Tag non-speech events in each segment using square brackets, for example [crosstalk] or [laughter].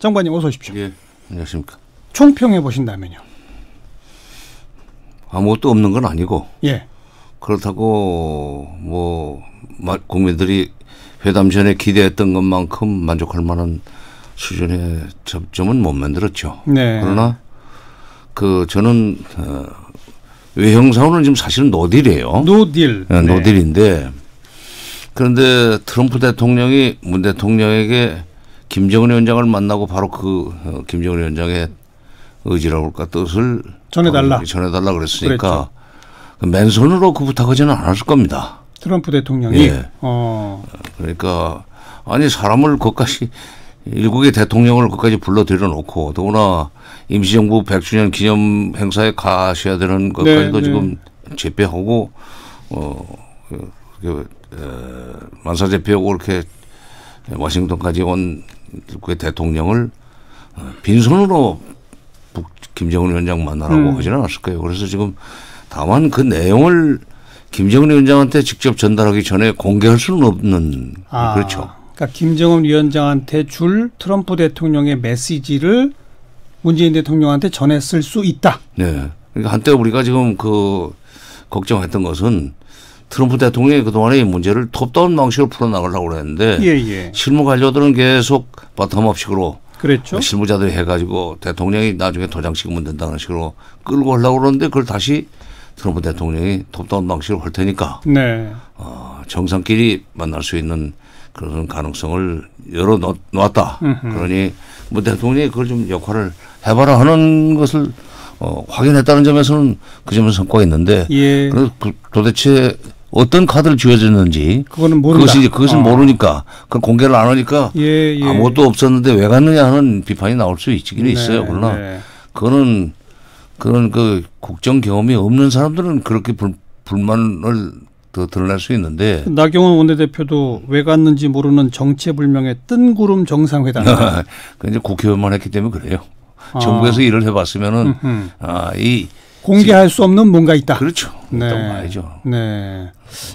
장관님 어서 오십시오. 예. 안녕하십니까. 총평해 보신다면요. 아무것도 없는 건 아니고. 예. 그렇다고 뭐 국민들이 회담 전에 기대했던 것만큼 만족할 만한 수준의 접점은 못 만들었죠. 네. 그러나 그 저는 어, 외형상으로는 지금 사실은 노딜이에요. 노딜. 예, 네, 노딜인데 그런데 트럼프 대통령이 문 대통령에게 김정은 위원장을 만나고 바로 그 어, 김정은 위원장의 의지라고 할까 뜻을 전해달라 어, 전해달라 그랬으니까 그 맨손으로 그 부탁하지는 않았을 겁니다. 트럼프 대통령이 예. 어. 그러니까 아니 사람을 거까지 일국의 대통령을 거까지 불러들여 놓고 더구나 임시정부 100주년 기념 행사에 가셔야 되는 것까지도 네, 네. 지금 재배하고 어그 그, 그 만사 재배하고 이렇게 워싱턴까지온 그 대통령을 어, 빈손으로 북 김정은 위원장 만나라고 음. 하지는 않았을 거예요. 그래서 지금 다만 그 내용을 김정은 위원장한테 직접 전달하기 전에 공개할 수는 없는 아, 그렇죠. 그러니까 김정은 위원장한테 줄 트럼프 대통령의 메시지를 문재인 대통령한테 전했을 수 있다. 네. 그러니까 한때 우리가 지금 그 걱정했던 것은 트럼프 대통령이 그동안의 문제를 톱다운 방식으로 풀어나가려고 그랬는데 예, 예. 실무 관료들은 계속 버텀업식으로 그랬죠. 그 실무자들이 해가지고 대통령이 나중에 도장 찍으면 된다는 식으로 끌고 올라고 그러는데 그걸 다시 트럼프 대통령이 톱다운 방식으로 할 테니까 네. 어, 정상끼리 만날 수 있는 그런 가능성을 열어 놓았다. 그러니 뭐 대통령이 그걸 좀 역할을 해봐라 하는 것을 어, 확인했다는 점에서는 그 점은 성과가 있는데 예. 그래서 그 도대체 어떤 카드를 쥐어졌는지 그거는 모른다. 그것이 이제 그것은 아. 모르니까 그 공개를 안 하니까 예, 예. 아무것도 없었는데 왜 갔느냐 하는 비판이 나올 수 있긴 네, 있어요. 그러나 네. 그거는 그런 그 국정 경험이 없는 사람들은 그렇게 불, 불만을 더 드러낼 수 있는데 나경원 원내대표도 왜 갔는지 모르는 정체불명의 뜬구름 정상회담. [laughs] 그 이제 국회의원만 했기 때문에 그래요. 아. 정부에서 일을 해봤으면은 아이 공개할 수 없는 뭔가 있다. 그렇죠. 네. 말이죠. 네.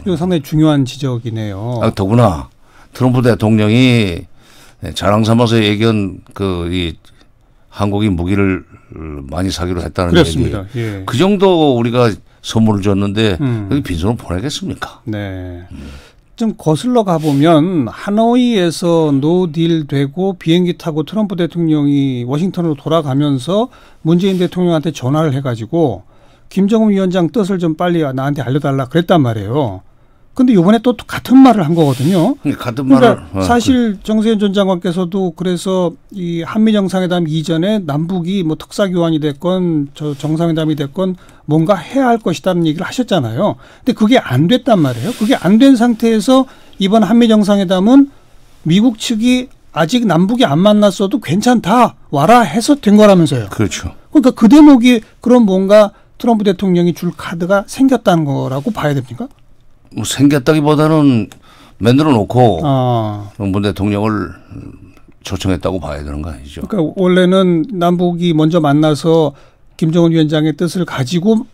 이거 상당히 중요한 지적이네요. 아, 더구나 트럼프 대통령이 자랑 삼아서 얘기한 그이 한국이 무기를 많이 사기로 했다는 그렇습니다. 얘기. 예. 그 정도 우리가 선물을 줬는데 음. 빈손으로 보내겠습니까? 네. 음. 좀 거슬러 가보면 하노이에서 노딜 되고 비행기 타고 트럼프 대통령이 워싱턴으로 돌아가면서 문재인 대통령한테 전화를 해가지고 김정은 위원장 뜻을 좀 빨리 나한테 알려달라 그랬단 말이에요. 근데 이번에 또 같은 말을 한 거거든요. 네, 같은 그러니까 말을. 어, 사실 그래. 정세현 전 장관께서도 그래서 이 한미 정상회담 이전에 남북이 뭐 특사 교환이 됐건 저 정상회담이 됐건 뭔가 해야 할 것이다는 얘기를 하셨잖아요. 근데 그게 안 됐단 말이에요. 그게 안 된 상태에서 이번 한미 정상회담은 미국 측이 아직 남북이 안 만났어도 괜찮다 와라 해서 된 거라면서요. 그렇죠. 그러니까 그 대목이 그런 뭔가 트럼프 대통령이 줄 카드가 생겼다는 거라고 봐야 됩니까? 뭐 생겼다기보다는 만들어 놓고 아. 문 대통령을 초청했다고 봐야 되는 거 아니죠? 그러니까 원래는 남북이 먼저 만나서 김정은 위원장의 뜻을 가지고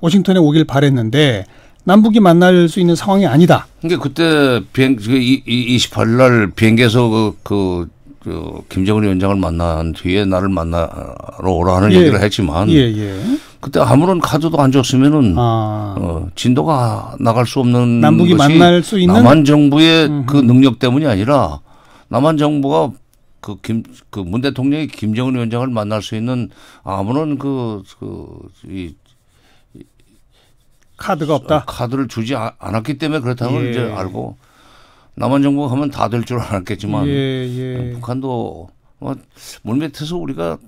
워싱턴에 오길 바랬는데 남북이 만날 수 있는 상황이 아니다. 그러니까 그때 비행 28일 그 날 비행기에서 그, 그그 김정은 위원장을 만난 뒤에 나를 만나러 오라는 예. 얘기를 했지만 예예. 예. 그때 아무런 카드도 안 줬으면은 아. 어, 진도가 나갈 수 없는 남북이 만날 수 있는 남한 정부의 음흠. 그 능력 때문이 아니라 남한 정부가 그김그문 대통령이 김정은 위원장을 만날 수 있는 아무런 그그이 카드가 없다. 어, 카드를 주지 아, 않았기 때문에 그렇다고 예. 이제 알고 남한 정부가 하면 다 될 줄 알았겠지만 예, 예, 북한도 뭐 물밑에서 우리가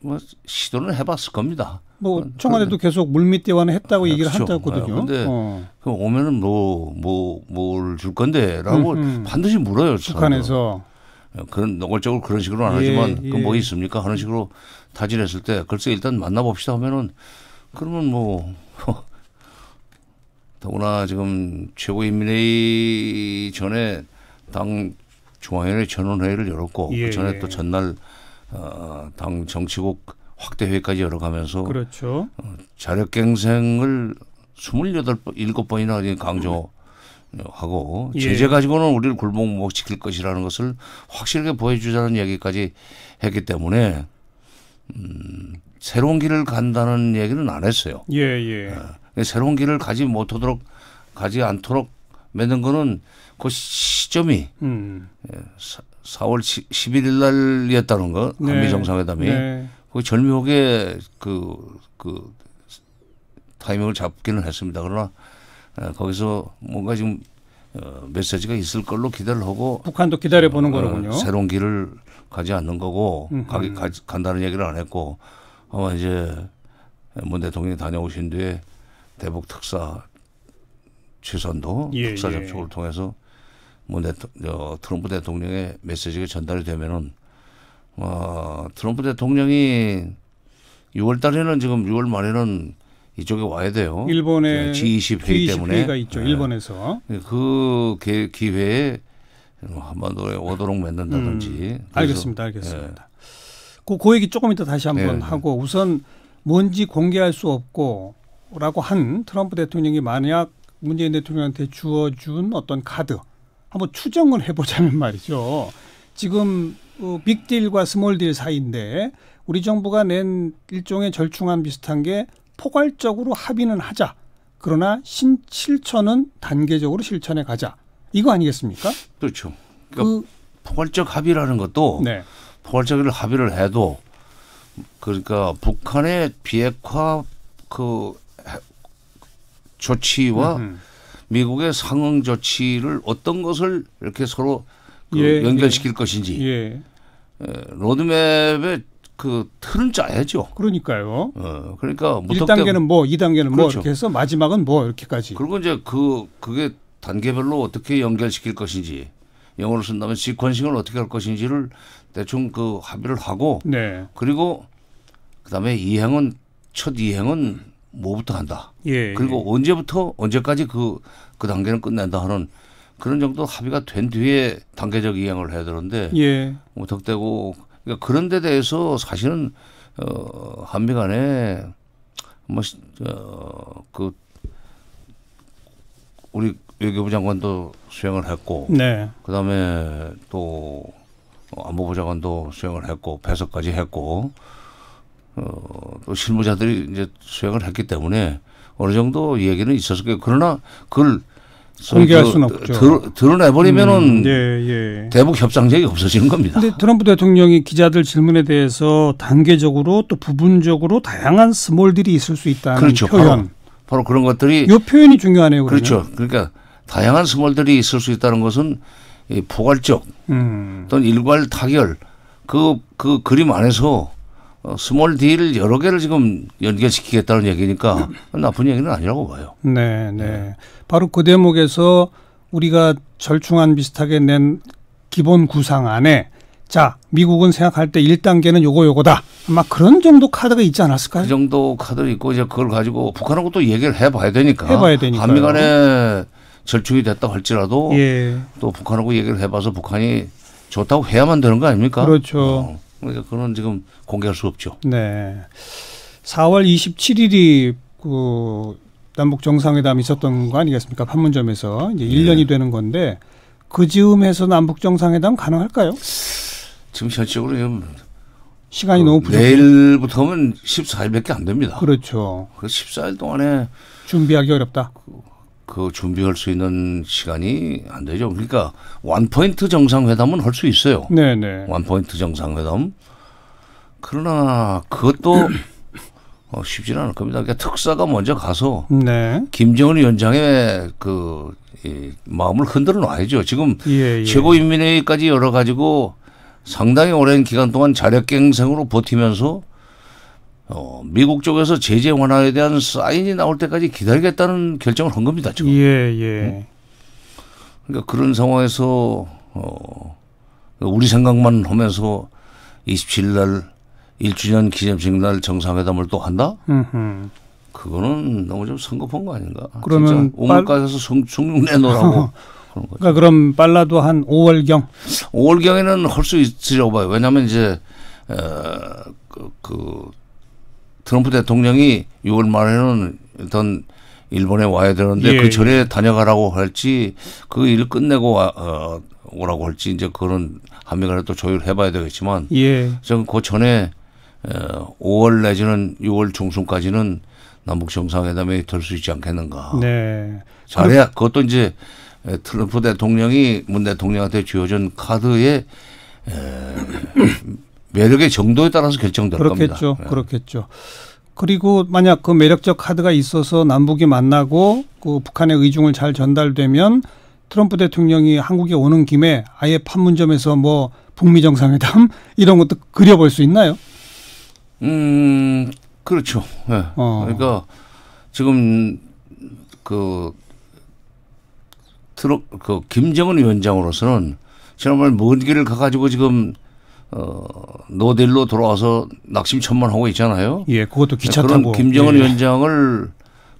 뭐 시도는 해봤을 겁니다. 뭐 그 청와대도 그 계속 물밑 대화는 했다고 그렇죠. 얘기를 한다거든요. 고 네. 그런데 어. 그 오면은 뭐 뭐 뭘 줄 건데라고 음, 음. 반드시 물어요. 북한에서 저는. 그런 노골적으로 그런 식으로 안 하지만 예, 뭐 예. 그뭐 있습니까 하는 식으로 타진했을 때 글쎄 일단 만나봅시다 하면은 그러면 뭐 더구나 지금 최고인민회의 전에 당 중앙위원회 전원회의를 열었고 예, 그 전에 예. 또 전날 어, 당 정치국 확대회의까지 열어가면서 그렇죠. 어, 자력갱생을 스물여덟 번이나 강조하고 예. 제재 가지고는 우리를 굴복 못시킬 것이라는 것을 확실하게 보여주자는 얘기까지 했기 때문에 음, 새로운 길을 간다는 얘기는 안 했어요. 예, 예. 예. 새로운 길을 가지 못하도록 가지 않도록 맺는 거는 그 시점이 음. 4월 예, 11일 날이었다는 거 네. 한미 정상회담이 네. 그 절묘하게 그, 그 타이밍을 잡기는 했습니다. 그러나 예, 거기서 뭔가 지금 어, 메시지가 있을 걸로 기대를 하고 북한도 기다려 보는 어, 거군요. 새로운 길을 가지 않는 거고 가, 간다는 얘기를 안 했고 아마 어, 이제 문 대통령이 다녀오신 뒤에 대북 특사 최선도 예, 특사 예. 접촉을 통해서 문 대통령 트럼프 대통령의 메시지가 전달이 되면은 어, 트럼프 대통령이 6월 달에는 지금 6월 말에는 이쪽에 와야 돼요. 일본의 G20 회의 G20 때문에 회의가 있죠. 네. 일본에서 그 기회에 뭐 한반도에 오도록 만든다든지. 음, 알겠습니다. 알겠습니다. 네. 그, 그 얘기 조금 이따 다시 한번 네. 네. 하고 우선 뭔지 공개할 수 없고 라고 한 트럼프 대통령이 만약 문재인 대통령한테 주어준 어떤 카드 한번 추정을 해보자면 [laughs] 말이죠. 지금 어, 빅딜과 스몰딜 사이인데 우리 정부가 낸 일종의 절충안 비슷한 게 포괄적으로 합의는 하자. 그러나 신, 실천은 단계적으로 실천해 가자. 이거 아니겠습니까? 그렇죠. 그러니까 그 포괄적 합의라는 것도 네. 포괄적인 합의를 해도 그러니까 북한의 비핵화 그 조치와 음흠. 미국의 상응 조치를 어떤 것을 이렇게 서로 그 예, 연결시킬 예. 것인지 예. 로드맵의 그 틀은 짜야죠. 그러니까요. 어, 그러니까 무턱 1단계는 뭐, 2단계는 뭐 그렇죠. 뭐 이렇게 해서 마지막은 뭐 이렇게까지. 그리고 이제 그 그게 단계별로 어떻게 연결시킬 것인지 영어를 쓴다면 시퀀싱을 어떻게 할 것인지를 대충 그 합의를 하고 네. 그리고 그다음에 이행은 첫 이행은 뭐부터 한다. 예. 그리고 예. 언제부터 언제까지 그그 그 단계는 끝낸다 하는 그런 정도 합의가 된 뒤에 단계적 이행을 해야 되는데 예. 뭐 덕대고 그러니까 그런 데 대해서 사실은 어 한미 간에 뭐어그 우리 외교부 장관도 수행을 했고 네. 그다음에 또 안보부 장관도 수행을 했고 배석까지 했고 어, 또 실무자들이 이제 수행을 했기 때문에 어느 정도 얘기는 있었을 거예요 그러나 그걸 공개할 수는 그 없죠. 드, 러내버리면은 음, 예, 예. 대북 협상력이 없어지는 겁니다. 그런데 트럼프 대통령이 기자들 질문에 대해서 단계적으로 또 부분적으로 다양한 스몰들이 있을 수 있다는 그렇죠. 표현. 바로, 바로, 그런 것들이. 이 표현이 중요하네요. 그러면. 그렇죠. 그러니까 다양한 스몰들이 있을 수 있다는 것은 이 포괄적 음. 또는 일괄 타결 그, 그 그림 안에서 어, 스몰 딜 여러 개를 지금 연결시키겠다는 얘기니까 나쁜 얘기는 아니라고 봐요. 네, 네, 네. 바로 그 대목에서 우리가 절충안 비슷하게 낸 기본 구상 안에 자, 미국은 생각할 때 1단계는 요거 요거다. 아마 그런 정도 카드가 있지 않았을까요? 그 정도 카드 있고 이제 그걸 가지고 북한하고 또 얘기를 해봐야 되니까. 해봐야 되니까. 한미 간에 절충이 됐다 할지라도 예. 또 북한하고 얘기를 해봐서 북한이 좋다고 해야만 되는 거 아닙니까? 그렇죠. 어, 그러니까 그건 지금 공개할 수 없죠. 네. 4월 27일이 그 남북 정상회담 있었던 거 아니겠습니까? 판문점에서 이제 1년이 예. 되는 건데 그 즈음에서 남북 정상회담 가능할까요? 지금 현실적으로 지금 시간이 너무 부족. 내일부터면 14일밖에 안 됩니다. 그렇죠. 그 14일 동안에 준비하기 어렵다. 그그 준비할 수 있는 시간이 안 되죠. 그러니까 원포인트 정상회담은 할 수 있어요. 네네. 원포인트 정상회담. 그러나 그것도 어, 쉽지는 않을 겁니다. 그러니까 특사가 먼저 가서 네. 김정은 위원장의 그 이, 마음을 흔들어 놔야죠. 지금 예, 예. 최고인민회의까지 열어가지고 상당히 오랜 기간 동안 자력갱생으로 버티면서 어, 미국 쪽에서 제재 완화에 대한 사인이 나올 때까지 기다리겠다는 결정을 한 겁니다 지금. 예 예. 음? 그러니까 그런 상황에서 어, 우리 생각만 하면서 27일 날 1주년 기념식 날 정상회담을 또 한다? 음흠. 그거는 너무 좀 성급한 거 아닌가? 그러면 오물가에서 빨... 숭 내놓으라고. [laughs] 그러니까 그럼 빨라도 한 5월경. 5월경에는 할 수 있으려고 봐요. 왜냐하면 이제 어, 그, 그 트럼프 대통령이 6월 말에는 일단 일본에 와야 되는데 그 예, 그 전에 예. 다녀가라고 할지 그 일 끝내고 와, 어, 오라고 할지 이제 그런 한미 간에 또 조율해봐야 되겠지만 예. 저는 그 전에 5월 어, 내지는 6월 중순까지는 남북 정상회담이 될 수 있지 않겠는가. 네. 잘해야 그것도 이제 트럼프 대통령이 문 대통령한테 주어준 카드에 에, 매력의 정도에 따라서 결정될 그렇겠죠. 겁니다. 예. 그렇겠죠. 그리고 만약 그 매력적 카드가 있어서 남북이 만나고 그 북한의 의중을 잘 전달되면 트럼프 대통령이 한국에 오는 김에 아예 판문점에서 뭐 북미 정상회담 [laughs] 이런 것도 그려볼 수 있나요? 음 그렇죠. 네. 어. 그러니까 지금 그 트럭 그 김정은 위원장으로서는 지난번 먼 길을 가가지고 지금 어, 노딜로 돌아와서 낙심천만 하고 있잖아요. 예, 그것도 기차 네, 그런 타고. 김정은 예. 위원장을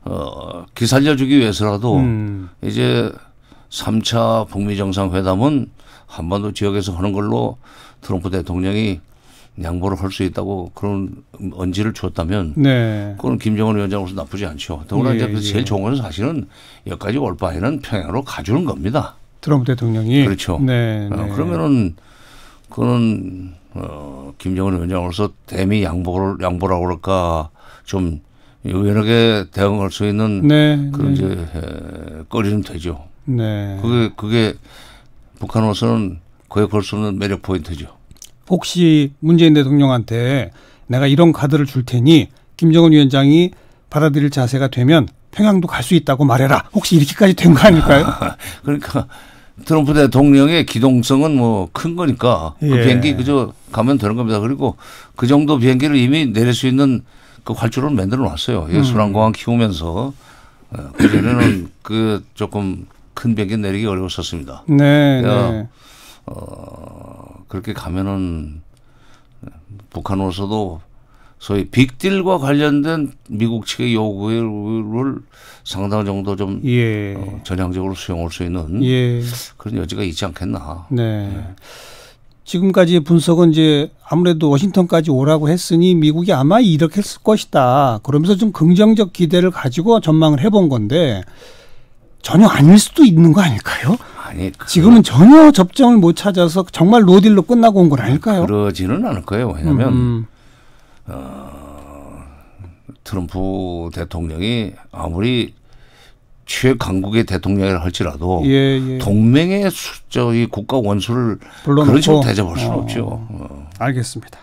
어, 기살려주기 위해서라도 음. 이제 3차 북미 정상회담은 한반도 지역에서 하는 걸로 트럼프 대통령이 양보를 할 수 있다고 그런 언지를 줬다면 네. 그건 김정은 위원장으로서 나쁘지 않죠. 더구나 예, 이제 그 제일 예. 좋은 건 사실은 여기까지 올 바에는 평양으로 가주는 겁니다. 트럼프 대통령이 그렇죠. 네, 어, 네. 어, 그러면은 그거는 어, 김정은 위원장으로서 대미 양보를 양보라고 그럴까 좀 유연하게 대응할 수 있는 네, 그런 네. 이제 거리 좀 되죠. 네. 그게 그게 북한으로서는 거의 걸수 없는 매력 포인트죠. 혹시 문재인 대통령한테 내가 이런 카드를 줄 테니 김정은 위원장이 받아들일 자세가 되면 평양도 갈 수 있다고 말해라. 혹시 이렇게까지 된 거 아닐까요? [laughs] 그러니까 트럼프 대통령의 기동성은 뭐 큰 거니까 그 예. 비행기 그저 가면 되는 겁니다. 그리고 그 정도 비행기를 이미 내릴 수 있는 그 활주로를 만들어 놨어요. 예, 순환공항 키우면서 어, 그전에는 그 조금 큰 비행기 내리기 어려웠었습니다. 네. 네. 어, 그렇게 가면은 북한으로서도 소위 빅딜과 관련된 미국 측의 요구를 상당 정도 좀 예. 어, 전향적으로 수용할 수 있는 예. 그런 여지가 있지 않겠나. 네. 네. 예. 지금까지 분석은 이제 아무래도 워싱턴까지 오라고 했으니 미국이 아마 이렇게 했을 것이다. 그러면서 좀 긍정적 기대를 가지고 전망을 해본 건데 전혀 아닐 수도 있는 거 아닐까요? 아니 그... 지금은 전혀 접점을 못 찾아서 정말 로딜로 끝나고 온 건 아닐까요? 그러지는 않을 거예요. 왜냐하면 음. 음. 어, 트럼프 대통령이 아무리 최강국의 대통령을 할지라도 예, 예. 동맹의 저희 국가 원수를 그런 식으로 대접할 수는 어. 없죠. 어. 알겠습니다.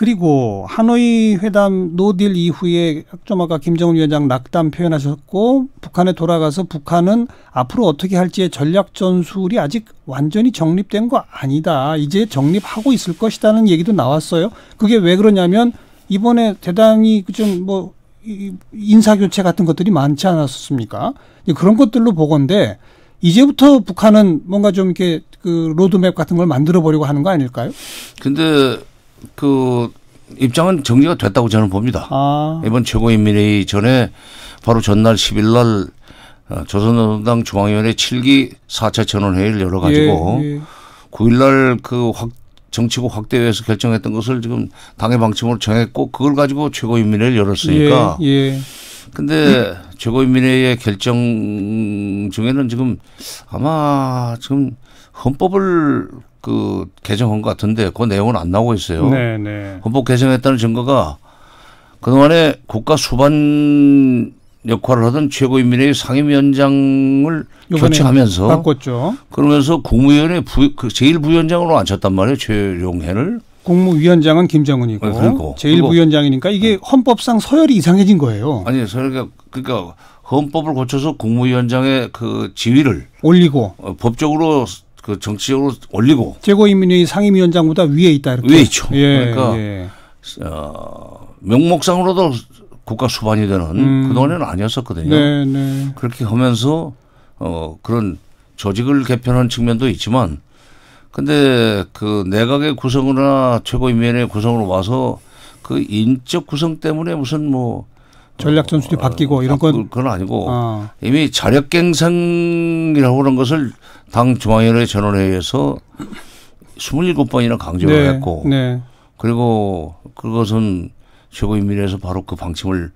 그리고 하노이 회담 노딜 이후에 좀 아까 김정은 위원장 낙담 표현하셨고 북한에 돌아가서 북한은 앞으로 어떻게 할지의 전략 전술이 아직 완전히 정립된 거 아니다. 이제 정립하고 있을 것이다는 얘기도 나왔어요. 그게 왜 그러냐면 이번에 대단히 좀뭐 인사 교체 같은 것들이 많지 않았습니까? 그런 것들로 보건데 이제부터 북한은 뭔가 좀 이렇게 그 로드맵 같은 걸 만들어 버리고 하는 거 아닐까요? 근데 그 입장은 정리가 됐다고 저는 봅니다. 아. 이번 최고인민회의 전에 바로 전날 10일 날 어, 조선노동당 중앙위원회 7기 4차 전원회의를 열어가지고 예, 예. 9일 날그 확, 정치국 확대에서 결정했던 것을 지금 당의 방침으로 정했고 그걸 가지고 최고인민회를 열었으니까. 예, 예. 근데 음. 최고인민회의 결정 중에는 지금 아마 지금 헌법을 그 개정한 것 같은데 그 내용은 안 나오고 있어요. 네, 네. 헌법 개정했다는 증거가 그동안에 국가 수반 역할을 하던 최고인민회의 상임위원장을 교체하면서 바꿨죠. 그러면서 국무위원회 부, 그 제1부위원장으로 앉혔단 말이에요. 최룡해를 국무위원장은 김정은이고 네, 그러니까. 그리고 제1부위원장이니까 이게 네. 헌법상 서열이 이상해진 거예요. 아니, 서열이 그러니까 헌법을 고쳐서 국무위원장의 그 지위를 올리고 어, 법적으로 그 정치적으로 올리고 최고인민회의 상임위원장보다 위에 있다 이렇게 위에 있죠. 예, 그러니까 예. 어, 명목상으로도 국가 수반이 되는 음. 그동안에는 아니었었거든요. 네, 네. 그렇게 하면서 어, 그런 조직을 개편한 측면도 있지만 근데 그 내각의 구성이나 최고인민회의 구성으로 와서 그 인적 구성 때문에 무슨 뭐 전략 전술이 어, 바뀌고 이런 건 아, 그건 아니고 아. 이미 자력갱생이라고 하는 것을 당 중앙위원회 전원회의에서 27번이나 강조를 네. 했고 네. 그리고 그것은 최고인민회에서 바로 그 방침을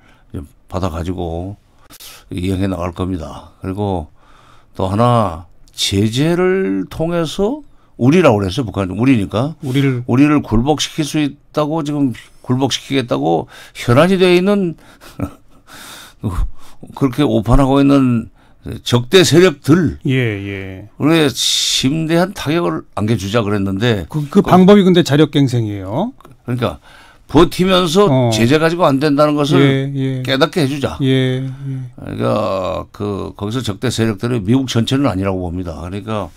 받아 가지고 이행해 나갈 겁니다. 그리고 또 하나 제재를 통해서 우리라고 그랬어요 북한 우리니까 우리를 우리를 굴복시킬 수 있다고 지금 굴복시키겠다고 현안이 되어 있는 [laughs] 그렇게 오판하고 있는 적대 세력들 예, 예. 우리 심대한 타격을 안겨주자 그랬는데 그, 그 방법이 그, 근데 자력갱생이에요. 그러니까 버티면서 어. 제재 가지고 안 된다는 것을 예, 예. 깨닫게 해주자. 예, 예. 그러니까 그 거기서 적대 세력들이 미국 전체는 아니라고 봅니다. 그러니까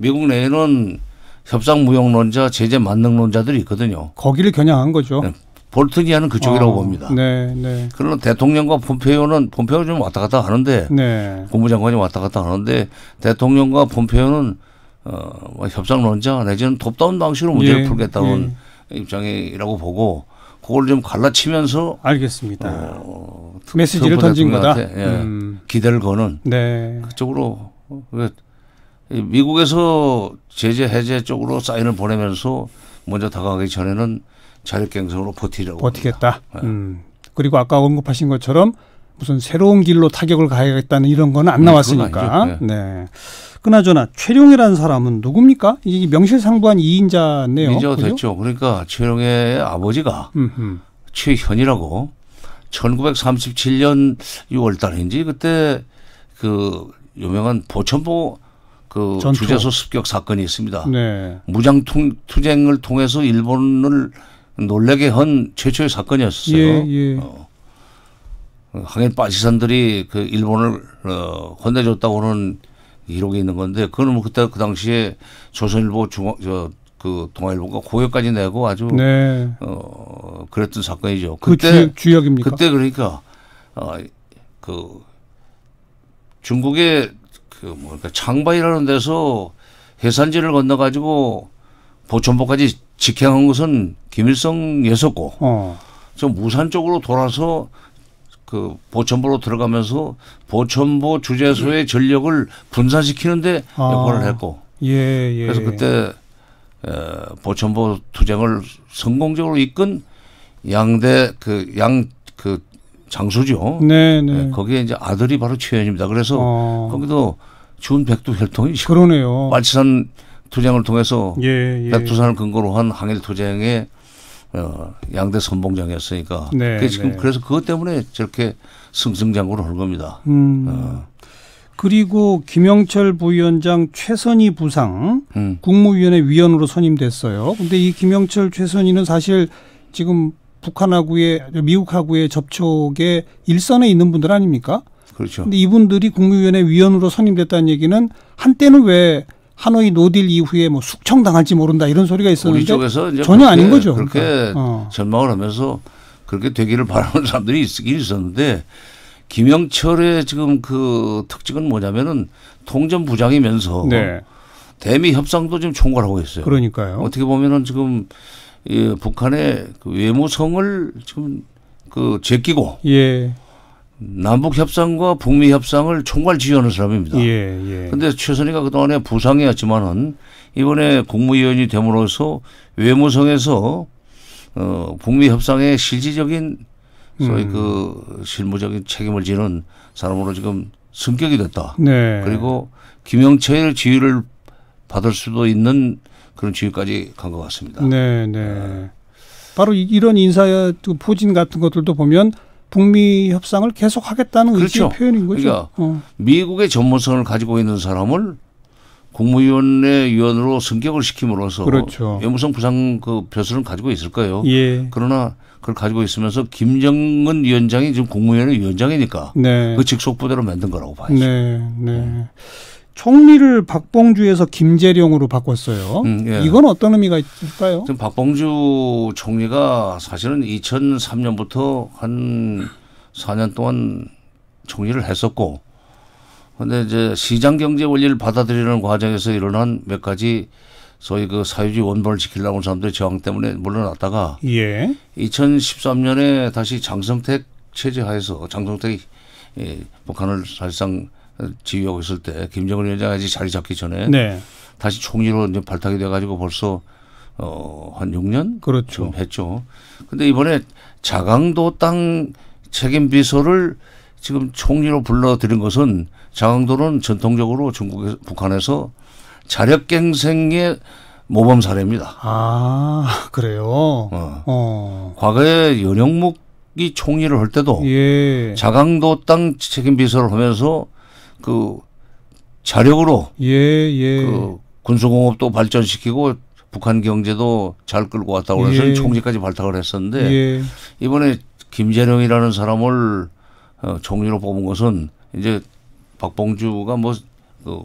미국 내에는 협상 무용론자, 제재 만능론자들이 있거든요. 거기를 겨냥한 거죠. 네. 볼튼이 하는 그쪽이라고 아, 봅니다. 네, 네. 그러나 대통령과 폼페이오는 폼페이오 좀 왔다 갔다 하는데 네. 국무장관이 왔다 갔다 하는데 대통령과 폼페이오는 어, 뭐 협상론자 내지는 톱다운 방식으로 문제를 예, 풀겠다는 예. 입장이라고 보고 그걸 좀 갈라치면서 알겠습니다. 어, 메시지를 던진 거다. 예, 음. 기대를 거는 네. 그쪽으로. 미국에서 제재 해제 쪽으로 사인을 보내면서 먼저 다가가기 전에는 자력갱성으로 버티려고 버티겠다. 네. 음. 그리고 아까 언급하신 것처럼 무슨 새로운 길로 타격을 가야겠다는 이런 건안 네, 나왔으니까. 네. 네. 그나저나 최룡이라는 사람은 누굽니까? 이 명실상부한 이인자네요. 이자 됐죠. 그러니까 최룡의 아버지가 음흠. 최현이라고 1937년 6월 달인지 그때 그 유명한 보천보 그 전투. 주재소 습격 사건이 있습니다. 네. 무장 투쟁을 통해서 일본을 놀래게 한 최초의 사건이었어요. 예, 예. 어. 하긴 빠지산들이그 일본을 어, 혼내줬다고는 기록이 있는 건데 그는 뭐 그때 그 당시에 조선일보 중앙 저그 동아일보가 고역까지 내고 아주 네. 어 그랬던 사건이죠. 그 그때 그 주역, 입니까 그때 그러니까 어 그 중국의 그 뭐랄까 창바이라는 데서 해산지를 건너가지고 보천보까지 직행한 것은 김일성이었고 어. 저 무산 쪽으로 돌아서 그 보천보로 들어가면서 보천보 주재소의 예. 전력을 분산시키는데 아. 역할을 했고 예, 예. 그래서 예. 그때 에, 보천보 투쟁을 성공적으로 이끈 양대 그 양그 그 장수죠. 네, 네, 네. 거기에 이제 아들이 바로 최현입니다. 그래서 어. 거기도 준 백두 혈통이 그러네요. 말치산 투쟁을 통해서 예, 예. 백두산을 근거로 한 항일 투쟁의 어, 양대 선봉장이었으니까. 네, 그게 지금 네. 그래서 그것 때문에 저렇게 승승장구를 할 겁니다. 음. 어. 그리고 김영철 부위원장 최선희 부상 음. 국무위원회 위원으로 선임됐어요. 근데 이 김영철 최선희는 사실 지금 북한하고의 미국하고의 접촉의 일선에 있는 분들 아닙니까? 그렇죠. 근데 이분들이 국무위원회 위원으로 선임됐다는 얘기는 한때는 왜 하노이 노딜 이후에 뭐 숙청당할지 모른다 이런 소리가 있었는데 전혀 그렇게, 아닌 거죠. 그렇게 그러니까. 어. 망을 하면서 그렇게 되기를 바라는 사람들이 있긴 있었는데 김영철의 지금 그 특징은 뭐냐면은 통전부장이면서 네. 대미 협상도 지금 총괄하고 있어요. 그러니까요. 어떻게 보면은 지금 예, 북한의 그 외무성을 지금 그 제끼고 예. 남북 협상과 북미 협상을 총괄 지휘하는 사람입니다. 예, 예. 근데 최선희가 그동안에 부상이었지만은 이번에 국무위원이 됨으로써 외무성에서 어 북미 협상의 실질적인 소위 음. 그 실무적인 책임을 지는 사람으로 지금 승격이 됐다. 네. 그리고 김영철 지휘를 받을 수도 있는 그런 지위까지 간 것 같습니다. 네, 네. 바로 이런 인사 포진 같은 것들도 보면 북미 협상을 계속하겠다는 그렇죠. 의지의 표현인 거죠. 그러니까 어. 미국의 전문성을 가지고 있는 사람을 국무위원회 위원으로 승격을 시킴으로써 그렇죠. 외무성 부상 그 벼슬은 가지고 있을 거예요. 예. 그러나 그걸 가지고 있으면서 김정은 위원장이 지금 국무위원회 위원장이니까 네. 그 직속 부대로 만든 거라고 봐야죠. 네. 네. 음. 총리를 박봉주에서 김재룡으로 바꿨어요. 음, 예. 이건 어떤 의미가 있을까요? 지금 박봉주 총리가 사실은 2003년부터 한 4년 동안 총리를 했었고, 근데 이제 시장 경제 원리를 받아들이는 과정에서 일어난 몇 가지 소위 그 사유주의 원본을 지키려고 하는 사람들의 저항 때문에 물러났다가 예. 2013년에 다시 장성택 체제 하에서 장성택이 예, 북한을 사실상 지휘하고 있을 때 김정은 위원장 아직 자리 잡기 전에 네. 다시 총리로 이제 발탁이 돼가지고 벌써 어한 6년 그렇죠 했죠. 근데 이번에 자강도 땅 책임 비서를 지금 총리로 불러들인 것은 자강도는 전통적으로 중국 북한에서 자력갱생의 모범 사례입니다. 아 [laughs] 그래요. 어. 어. 과거에 연영묵이 총리를 할 때도 예. 자강도 땅 책임 비서를 하면서 그 자력으로 예, 예. 그 군수공업도 발전시키고 북한 경제도 잘 끌고 왔다고 그래서 예. 총리까지 발탁을 했었는데 예. 이번에 김재령이라는 사람을 어, 총리로 뽑은 것은 이제 박봉주가 뭐 그,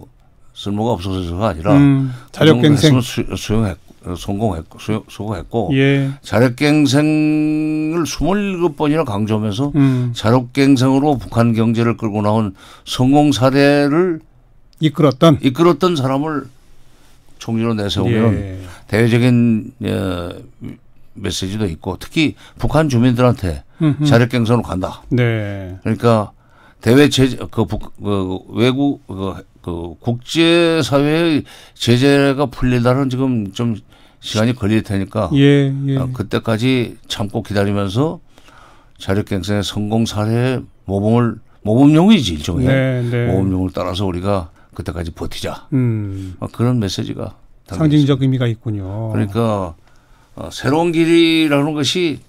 쓸모가 없어서가 아니라 음, 자력갱생 그 수, 수용했 어, 성공했고 수, 수고했고 예. 자력갱생을 27번이나 강조하면서 음. 자력갱생으로 북한 경제를 끌고 나온 성공 사례를 이끌었던 이끌었던 사람을 총리로 내세우면 예. 대외적인 어, 메시지도 있고 특히 북한 주민들한테 자력갱생으로 간다. 네. 그러니까 대외 제 그, 북, 그 외국 그그 국제사회의 제재가 풀릴다는 지금 좀 시간이 걸릴 테니까 예, 예. 아, 그때까지 참고 기다리면서 자력갱생의 성공 사례 모범을 모범용이지 일종의 네, 네. 모범용을 따라서 우리가 그때까지 버티자 음. 아, 그런 메시지가 상징적 의미가 있군요. 그러니까 어, 새로운 길이라는 것이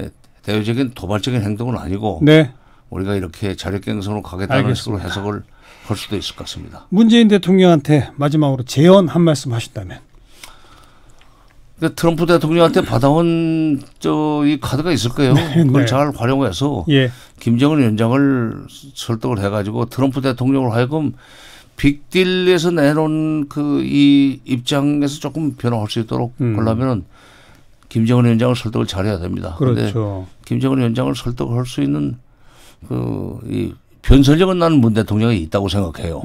예, 대외적인 도발적인 행동은 아니고 네. 우리가 이렇게 자력갱생으로 가겠다는 알겠습니다. 식으로 해석을 볼 수도 있을 것 같습니다. 문재인 대통령한테 마지막으로 재언 한 말씀 하신다면? 트럼프 대통령한테 받아온 저 이 카드가 있을 거예요. [laughs] 네. 그걸 네. 잘 활용해서 예. 김정은 위원장을 설득을 해가지고 트럼프 대통령을 하여금 빅딜에서 내놓은 그 이 입장에서 조금 변화할 수 있도록 음. 그려면은 김정은 위원장을 설득을 잘해야 됩니다. 그렇죠. 김정은 위원장을 설득할 수 있는 그이 견설력은 나는 문 대통령이 있다고 생각해요.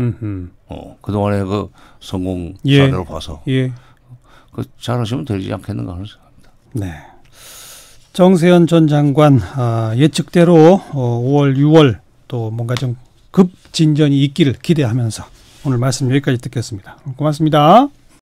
어, 그동안의 그 성공 예. 사례로 봐서. 예. 그 잘하시면 되지 않겠는가 하는 생각입니다. 네. 정세현 전 장관 아, 예측대로 어, 5월, 6월 또 뭔가 좀 급진전이 있기를 기대하면서 오늘 말씀 여기까지 듣겠습니다. 고맙습니다.